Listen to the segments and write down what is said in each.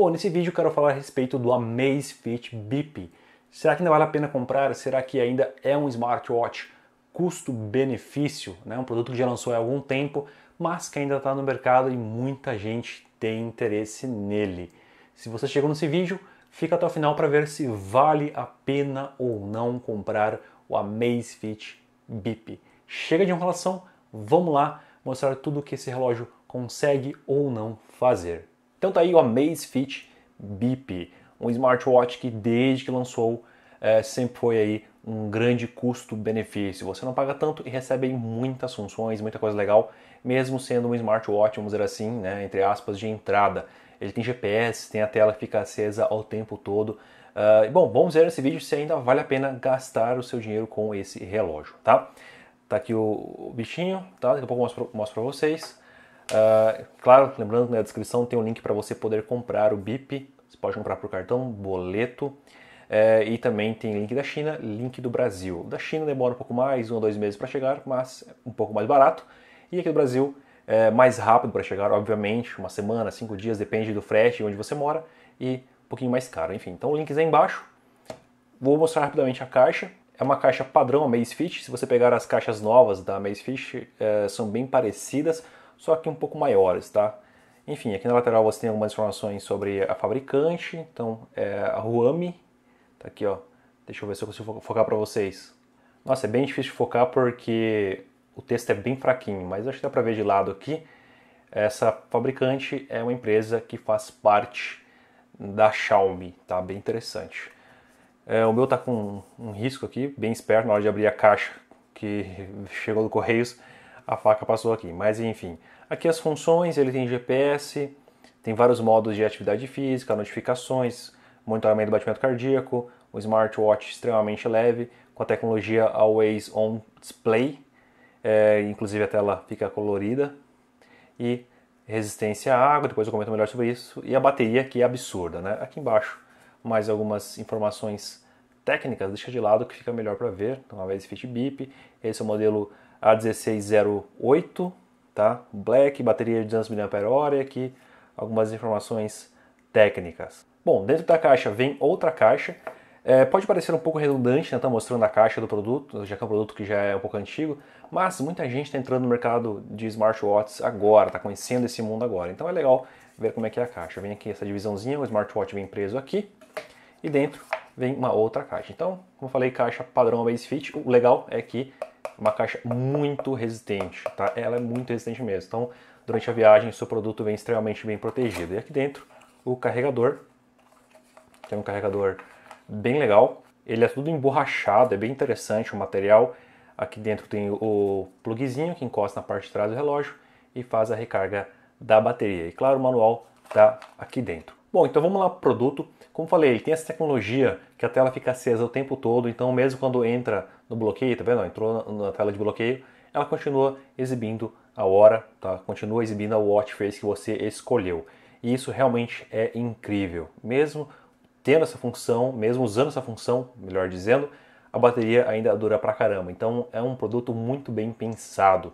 Bom, nesse vídeo eu quero falar a respeito do Amazfit Bip. Será que ainda vale a pena comprar? Será que ainda é um smartwatch custo-benefício? Né? Um produto que já lançou há algum tempo, mas que ainda está no mercado e muita gente tem interesse nele. Se você chegou nesse vídeo, fica até o final para ver se vale a pena ou não comprar o Amazfit Bip. Chega de enrolação, vamos lá mostrar tudo o que esse relógio consegue ou não fazer. Então tá aí o Amazfit Bip, um smartwatch que desde que lançou é, sempre foi aí um grande custo-benefício. Você não paga tanto e recebe aí muitas funções, muita coisa legal, mesmo sendo um smartwatch, vamos dizer assim, né, entre aspas, de entrada. Ele tem GPS, tem a tela que fica acesa ao tempo todo. Uh, bom, vamos ver nesse vídeo se ainda vale a pena gastar o seu dinheiro com esse relógio, tá? Tá aqui o, o bichinho, tá? Daqui a pouco eu mostro, mostro pra vocês. Uh, claro, lembrando que na descrição tem um link para você poder comprar o BIP. Você pode comprar por cartão, boleto. Eh, e também tem link da China, link do Brasil. Da China demora um pouco mais, um ou dois meses para chegar, mas um pouco mais barato. E aqui do Brasil é mais rápido para chegar, obviamente, uma semana, cinco dias, depende do frete, onde você mora, e um pouquinho mais caro. Enfim, então links aí é embaixo. Vou mostrar rapidamente a caixa. É uma caixa padrão, a Maze Fit. Se você pegar as caixas novas da Maze Fit, é, eh, são bem parecidas só que um pouco maiores, tá? Enfim, aqui na lateral você tem algumas informações sobre a fabricante, então é a Huami, tá aqui ó, deixa eu ver se eu consigo focar para vocês. Nossa, é bem difícil de focar porque o texto é bem fraquinho, mas acho que dá para ver de lado aqui. Essa fabricante é uma empresa que faz parte da Xiaomi, tá? Bem interessante. É, o meu tá com um, um risco aqui, bem esperto, na hora de abrir a caixa que chegou do Correios, a faca passou aqui. Mas enfim, aqui as funções, ele tem GPS, tem vários modos de atividade física, notificações, monitoramento do batimento cardíaco, o smartwatch extremamente leve, com a tecnologia Always On Display, é, inclusive a tela fica colorida, e resistência à água, depois eu comento melhor sobre isso, e a bateria que é absurda, né? Aqui embaixo mais algumas informações técnicas, deixa de lado que fica melhor para ver, então a vez Fit Bip, esse é o modelo a1608, tá? Black, bateria de 200 mAh, aqui algumas informações técnicas. Bom, dentro da caixa vem outra caixa. É, pode parecer um pouco redundante, né? Tá mostrando a caixa do produto, já que é um produto que já é um pouco antigo, mas muita gente está entrando no mercado de smartwatches agora, está conhecendo esse mundo agora. Então é legal ver como é que é a caixa. Vem aqui essa divisãozinha, o smartwatch vem preso aqui e dentro vem uma outra caixa. Então, como eu falei, caixa padrão Amazfit. O legal é que uma caixa muito resistente, tá? Ela é muito resistente mesmo. Então, durante a viagem, seu produto vem extremamente bem protegido. E aqui dentro, o carregador, que é um carregador bem legal. Ele é tudo emborrachado, é bem interessante o material. Aqui dentro tem o plugzinho que encosta na parte de trás do relógio e faz a recarga da bateria. E claro, o manual tá aqui dentro. Bom, então vamos lá para o produto. Como falei, ele tem essa tecnologia que a tela fica acesa o tempo todo, então mesmo quando entra no bloqueio, tá vendo? Entrou na tela de bloqueio, ela continua exibindo a hora, tá? Continua exibindo a watch face que você escolheu. E isso realmente é incrível. Mesmo tendo essa função, mesmo usando essa função, melhor dizendo, a bateria ainda dura pra caramba. Então é um produto muito bem pensado.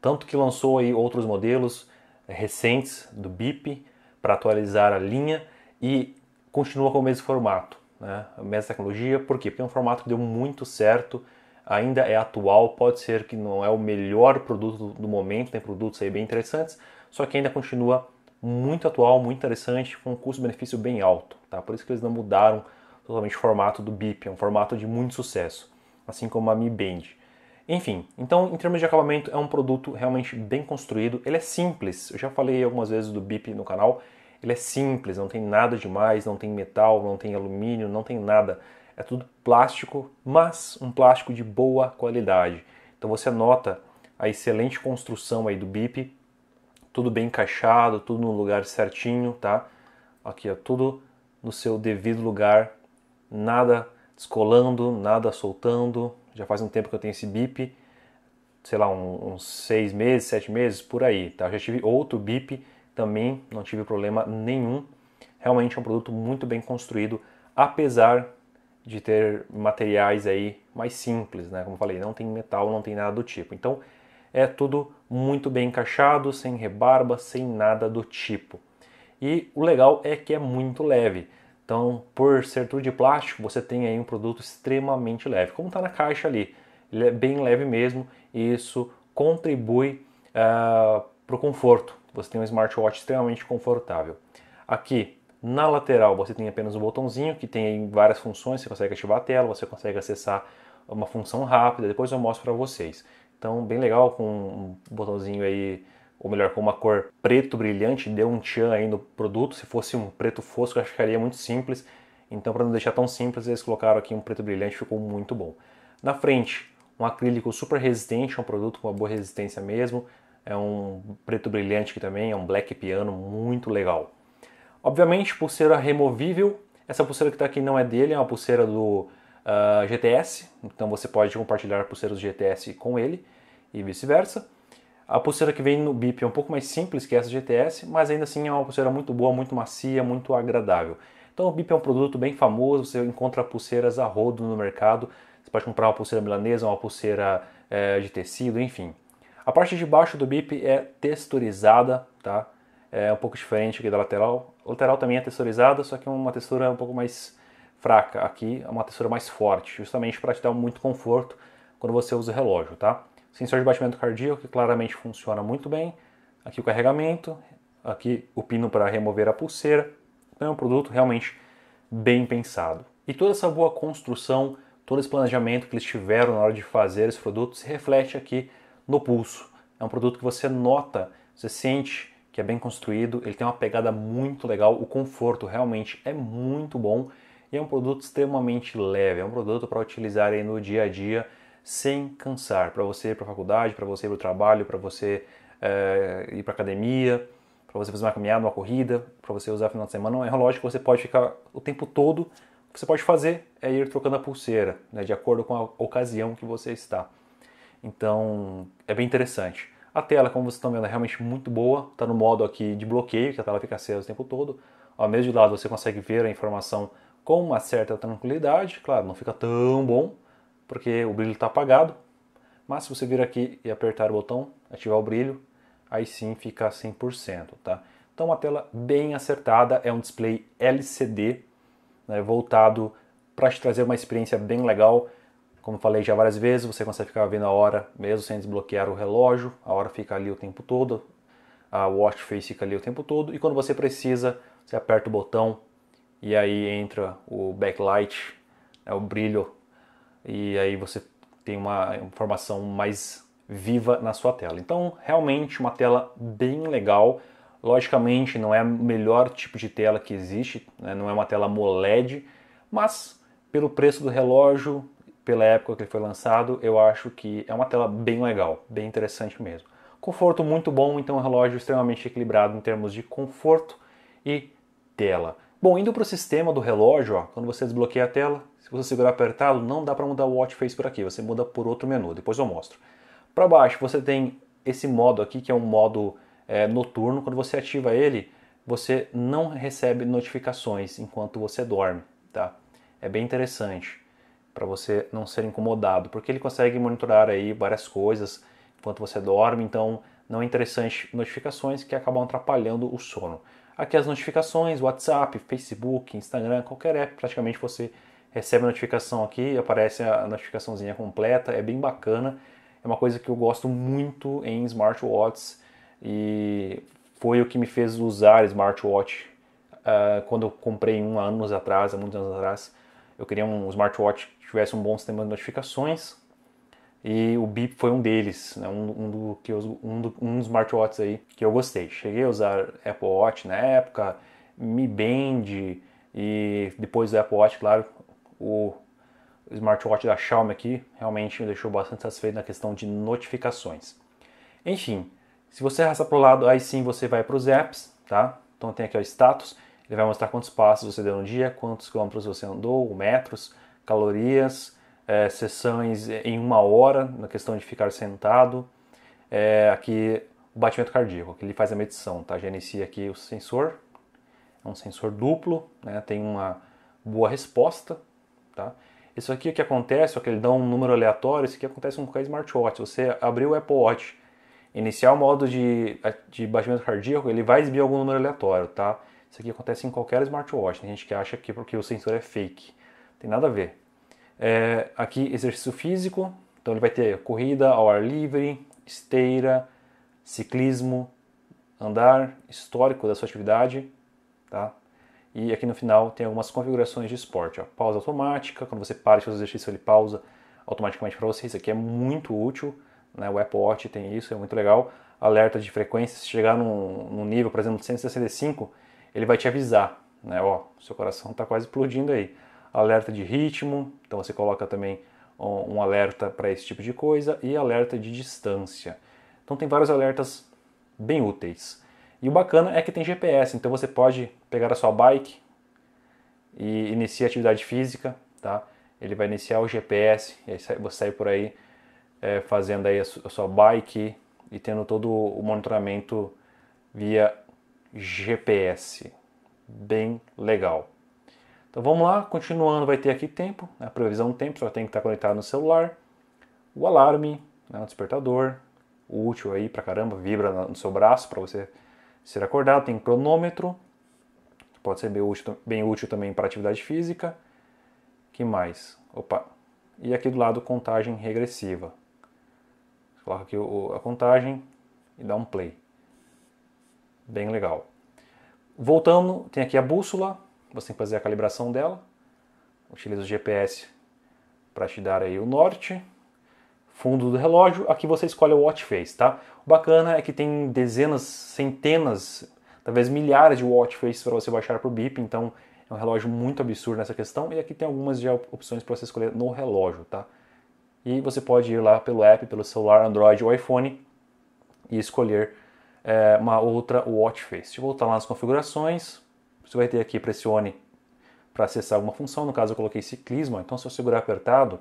Tanto que lançou aí outros modelos eh, recentes do BIP, para atualizar a linha e continua com o mesmo formato, né? a mesma tecnologia. Por quê? Porque é um formato que deu muito certo, ainda é atual, pode ser que não é o melhor produto do momento, tem produtos aí bem interessantes, só que ainda continua muito atual, muito interessante, com um custo-benefício bem alto. Tá? Por isso que eles não mudaram totalmente o formato do BIP, é um formato de muito sucesso, assim como a Mi Band. Enfim, então em termos de acabamento é um produto realmente bem construído, ele é simples, eu já falei algumas vezes do BIP no canal, ele é simples, não tem nada demais, não tem metal, não tem alumínio, não tem nada, é tudo plástico, mas um plástico de boa qualidade. Então você nota a excelente construção aí do BIP, tudo bem encaixado, tudo no lugar certinho, tá? Aqui ó, tudo no seu devido lugar, nada descolando, nada soltando, já faz um tempo que eu tenho esse bip, sei lá, um, uns seis meses, sete meses, por aí, tá? Eu já tive outro bip, também não tive problema nenhum. Realmente é um produto muito bem construído, apesar de ter materiais aí mais simples, né? Como eu falei, não tem metal, não tem nada do tipo. Então, é tudo muito bem encaixado, sem rebarba, sem nada do tipo. E o legal é que é muito leve. Então, por ser tudo de plástico, você tem aí um produto extremamente leve. Como está na caixa ali, ele é bem leve mesmo e isso contribui uh, ah, para o conforto. Você tem um smartwatch extremamente confortável. Aqui na lateral você tem apenas um botãozinho que tem várias funções, você consegue ativar a tela, você consegue acessar uma função rápida, depois eu mostro para vocês. Então, bem legal com um botãozinho aí ou melhor, com uma cor preto brilhante, deu um tchan aí no produto. Se fosse um preto fosco, acho que ficaria muito simples. Então, para não deixar tão simples, eles colocaram aqui um preto brilhante, ficou muito bom. Na frente, um acrílico super resistente, é um produto com uma boa resistência mesmo. É um preto brilhante aqui também, é um black piano muito legal. Obviamente, pulseira removível. Essa pulseira que está aqui não é dele, é uma pulseira do uh, ah, GTS. Então você pode compartilhar pulseiras GTS com ele e vice-versa. A pulseira que vem no BIP é um pouco mais simples que essa GTS, mas ainda assim é uma pulseira muito boa, muito macia, muito agradável. Então o BIP é um produto bem famoso, você encontra pulseiras a rodo no mercado, você pode comprar uma pulseira milanesa, uma pulseira é, de tecido, enfim. A parte de baixo do BIP é texturizada, tá? É um pouco diferente aqui da lateral. A lateral também é texturizada, só que é uma textura um pouco mais fraca. Aqui é uma textura mais forte, justamente para te dar muito conforto quando você usa o relógio, tá? Sensor de batimento cardíaco que claramente funciona muito bem. Aqui o carregamento, aqui o pino para remover a pulseira. Então é um produto realmente bem pensado. E toda essa boa construção, todo esse planejamento que eles tiveram na hora de fazer esse produto se reflete aqui no pulso. É um produto que você nota, você sente que é bem construído, ele tem uma pegada muito legal, o conforto realmente é muito bom e é um produto extremamente leve, é um produto para utilizar aí no dia a dia sem cansar, para você ir para a faculdade, para você ir para o trabalho, para você é, ir para academia, para você fazer uma caminhada, uma corrida, para você usar no final de semana. É um relógio que você pode ficar o tempo todo. O que você pode fazer é ir trocando a pulseira, né, de acordo com a ocasião que você está. Então, é bem interessante. A tela, como vocês estão vendo, é realmente muito boa. Está no modo aqui de bloqueio, que a tela fica acesa o tempo todo. Ao mesmo lado, você consegue ver a informação com uma certa tranquilidade. Claro, não fica tão bom, porque o brilho está apagado, mas se você vir aqui e apertar o botão, ativar o brilho, aí sim fica 100%, tá? Então uma tela bem acertada, é um display LCD, né, voltado para te trazer uma experiência bem legal. Como falei já várias vezes, você consegue ficar vendo a hora mesmo sem desbloquear o relógio, a hora fica ali o tempo todo, a watch face fica ali o tempo todo, e quando você precisa, você aperta o botão e aí entra o backlight, né, o brilho e aí você tem uma informação mais viva na sua tela. Então, realmente uma tela bem legal. Logicamente, não é o melhor tipo de tela que existe, né? não é uma tela MOLED, mas pelo preço do relógio, pela época que ele foi lançado, eu acho que é uma tela bem legal, bem interessante mesmo. Conforto muito bom, então é um relógio extremamente equilibrado em termos de conforto e tela. Bom, indo para o sistema do relógio, ó, quando você desbloqueia a tela, se você segurar apertado, não dá para mudar o watch face por aqui, você muda por outro menu, depois eu mostro. Para baixo você tem esse modo aqui, que é um modo é, noturno, quando você ativa ele, você não recebe notificações enquanto você dorme, tá? É bem interessante para você não ser incomodado, porque ele consegue monitorar aí várias coisas enquanto você dorme, então não interessantes notificações que acabam atrapalhando o sono. Aqui as notificações, WhatsApp, Facebook, Instagram, qualquer app, praticamente você recebe a notificação aqui, aparece a notificaçãozinha completa, é bem bacana. É uma coisa que eu gosto muito em smartwatches e foi o que me fez usar smartwatch uh, quando eu comprei um há anos atrás, há muitos anos atrás. Eu queria um smartwatch que tivesse um bom sistema de notificações, e o Bip foi um deles, né? um, um, do, que eu, um, do, um dos smartwatches aí que eu gostei. Cheguei a usar Apple Watch na época, Mi Band e depois do Apple Watch, claro, o smartwatch da Xiaomi aqui realmente me deixou bastante satisfeito na questão de notificações. Enfim, se você arrastar para o lado, aí sim você vai para os apps, tá? Então tem aqui o status, ele vai mostrar quantos passos você deu no dia, quantos quilômetros você andou, metros, calorias, é, sessões em uma hora, na questão de ficar sentado. É, aqui o batimento cardíaco, que ele faz a medição, tá? Já inicia aqui o sensor, é um sensor duplo, né? tem uma boa resposta, tá? Isso aqui o que acontece, que ele dá um número aleatório, isso aqui acontece com qualquer smartwatch. Você abrir o Apple Watch, iniciar o modo de, de batimento cardíaco, ele vai exibir algum número aleatório, tá? Isso aqui acontece em qualquer smartwatch. Tem gente que acha que porque o sensor é fake. Tem nada a ver. É, aqui, exercício físico. Então, ele vai ter corrida ao ar livre, esteira, ciclismo, andar, histórico da sua atividade. Tá? E aqui no final tem algumas configurações de esporte. Ó. Pausa automática, quando você para de fazer o exercício, ele pausa automaticamente para você. Isso aqui é muito útil. Né? O Apple Watch tem isso, é muito legal. Alerta de frequência, se chegar num, num nível, por exemplo, de 165, ele vai te avisar. Né? Ó, seu coração está quase explodindo aí alerta de ritmo, então você coloca também um alerta para esse tipo de coisa e alerta de distância. Então tem vários alertas bem úteis. E o bacana é que tem GPS, então você pode pegar a sua bike e iniciar atividade física, tá? Ele vai iniciar o GPS, e aí você sai por aí é, fazendo aí a sua bike e tendo todo o monitoramento via GPS. Bem legal. Então vamos lá, continuando, vai ter aqui tempo, né, a previsão do tempo, só tem que estar conectado no celular, o alarme, né, o despertador, útil aí pra caramba, vibra no seu braço para você ser acordado, tem cronômetro, pode ser bem útil, bem útil também para atividade física. Que mais? Opa. E aqui do lado contagem regressiva. Coloca aqui a contagem e dá um play. Bem legal. Voltando, tem aqui a bússola, você tem que fazer a calibração dela. Utiliza o GPS para te dar aí o norte, fundo do relógio, aqui você escolhe o watch face, tá? O bacana é que tem dezenas, centenas, talvez milhares de watch faces para você baixar para o BIP, então é um relógio muito absurdo nessa questão e aqui tem algumas já opções para você escolher no relógio, tá? E você pode ir lá pelo app, pelo celular, Android ou iPhone e escolher é, uma outra watch face. Deixa eu voltar lá nas configurações, você vai ter aqui, pressione para acessar alguma função. No caso, eu coloquei ciclismo. Então, se eu segurar apertado,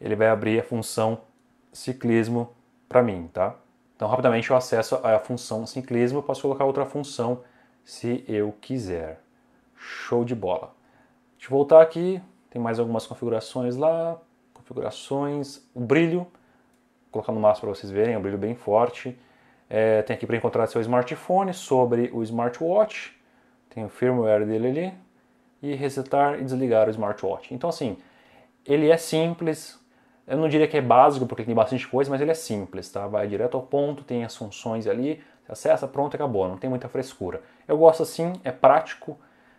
ele vai abrir a função ciclismo para mim, tá? Então, rapidamente eu acesso a função ciclismo. Eu posso colocar outra função se eu quiser. Show de bola. Deixa eu voltar aqui. Tem mais algumas configurações lá. Configurações, o brilho. Vou colocar no máximo para vocês verem, é um brilho bem forte. É, tem aqui para encontrar seu smartphone, sobre o smartwatch tem o firmware dele ali, e resetar e desligar o smartwatch. Então assim, ele é simples, eu não diria que é básico porque tem bastante coisa, mas ele é simples, tá? Vai direto ao ponto, tem as funções ali, acessa, pronto, acabou, não tem muita frescura. Eu gosto assim, é prático,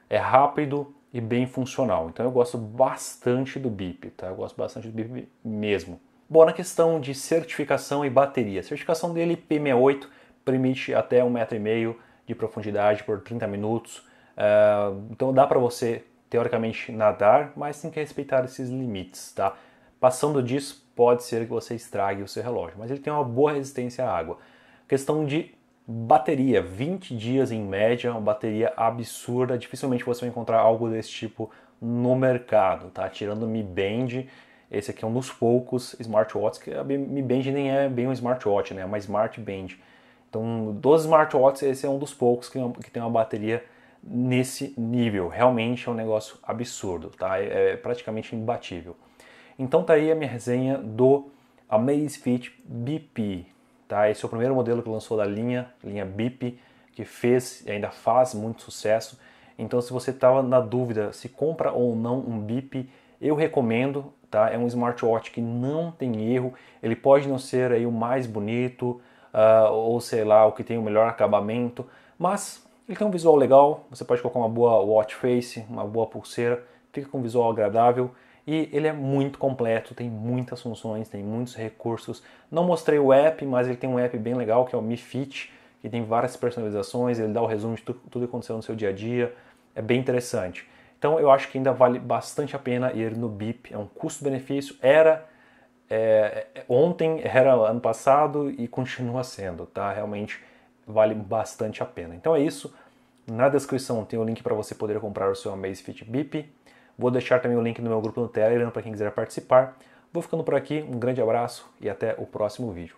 é rápido e bem funcional. Então eu gosto bastante do BIP, tá? Eu gosto bastante do BIP mesmo. Bom, na questão de certificação e bateria, a certificação dele P68 permite até 1,5m de profundidade por 30 minutos. Uh, então dá para você, teoricamente, nadar, mas tem que respeitar esses limites, tá? Passando disso, pode ser que você estrague o seu relógio, mas ele tem uma boa resistência à água. Questão de bateria, 20 dias em média, uma bateria absurda, dificilmente você vai encontrar algo desse tipo no mercado, tá? Tirando o Mi Band, esse aqui é um dos poucos smartwatches que a Mi Band nem é bem um smartwatch, né? É uma smart band então, dos smartwatches, esse é um dos poucos que, que tem uma bateria nesse nível. Realmente é um negócio absurdo, tá? É, é praticamente imbatível. Então tá aí a minha resenha do Amazfit BP, tá? Esse é o primeiro modelo que lançou da linha, linha BP, que fez e ainda faz muito sucesso. Então se você estava na dúvida se compra ou não um Bip, eu recomendo, tá? É um smartwatch que não tem erro. Ele pode não ser aí o mais bonito, uh, ou sei lá, o que tem o melhor acabamento, mas ele tem um visual legal, você pode colocar uma boa watch face, uma boa pulseira, fica com um visual agradável e ele é muito completo, tem muitas funções, tem muitos recursos. Não mostrei o app, mas ele tem um app bem legal que é o Mi Fit, que tem várias personalizações, ele dá o resumo de tudo, tudo que aconteceu no seu dia a dia, é bem interessante. Então eu acho que ainda vale bastante a pena ir no BIP, é um custo-benefício, era é, é, ontem era ano passado e continua sendo, tá? Realmente vale bastante a pena. Então é isso. Na descrição tem o link para você poder comprar o seu Amazfit Bip. Vou deixar também o link do meu grupo no Telegram para quem quiser participar. Vou ficando por aqui, um grande abraço e até o próximo vídeo.